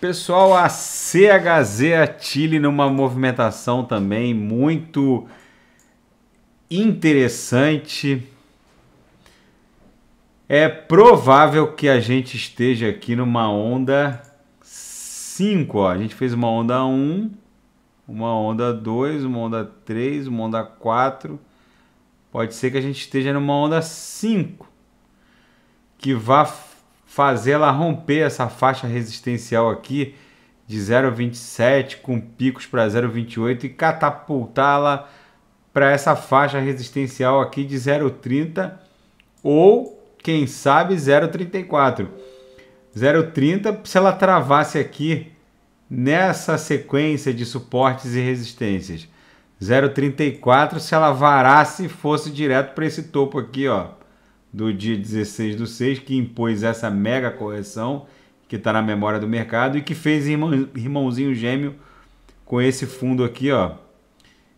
Pessoal, a CHZ Atile numa movimentação também muito interessante. É provável que a gente esteja aqui numa onda 5. A gente fez uma onda 1, um, uma onda 2, uma onda 3, uma onda 4. Pode ser que a gente esteja numa onda 5, que vá fazer ela romper essa faixa resistencial aqui de 0,27 com picos para 0,28 e catapultá-la para essa faixa resistencial aqui de 0,30 ou quem sabe 0,34. 0,30 se ela travasse aqui nessa sequência de suportes e resistências. 0,34 se ela varasse e fosse direto para esse topo aqui, ó do dia 16 do 6, que impôs essa mega correção que está na memória do mercado e que fez irmãozinho gêmeo com esse fundo aqui, ó.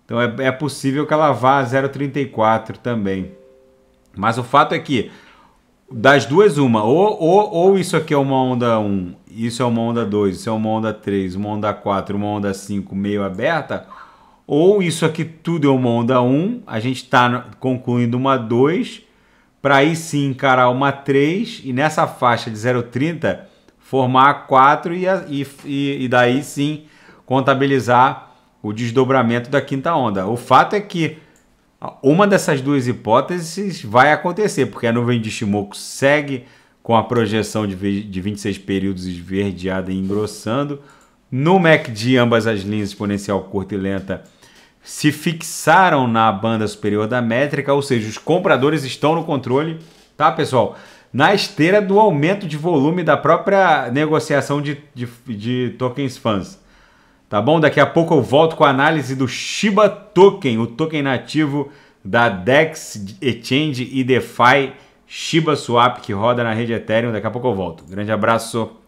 Então é, é possível que ela vá a 0,34 também. Mas o fato é que das duas, uma. Ou, ou, ou isso aqui é uma onda 1, isso é uma onda 2, isso é uma onda 3, uma onda 4, uma onda 5 meio aberta. Ou isso aqui tudo é uma onda 1, a gente está concluindo uma 2 para aí sim encarar uma 3 e nessa faixa de 0,30 formar a 4 e, a, e, e, daí sim contabilizar o desdobramento da quinta onda. O fato é que uma dessas duas hipóteses vai acontecer, porque a nuvem de Shimoku segue com a projeção de, de 26 períodos esverdeada e engrossando. No MACD, ambas as linhas exponencial curta e lenta se fixaram na banda superior da métrica, ou seja, os compradores estão no controle, tá, pessoal? Na esteira do aumento de volume da própria negociação de, de, de tokens fãs. Tá bom? Daqui a pouco eu volto com a análise do Shiba Token, o token nativo da DEX Exchange e DeFi Shiba Swap que roda na rede Ethereum. Daqui a pouco eu volto. Grande abraço.